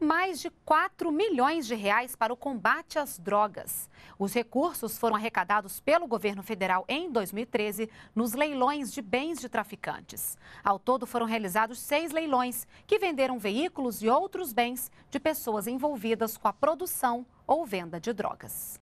mais de 4 milhões de reais para o combate às drogas. Os recursos foram arrecadados pelo governo federal em 2013 nos leilões de bens de traficantes. Ao todo foram realizados seis leilões que venderam veículos e outros bens de pessoas envolvidas com a produção ou venda de drogas.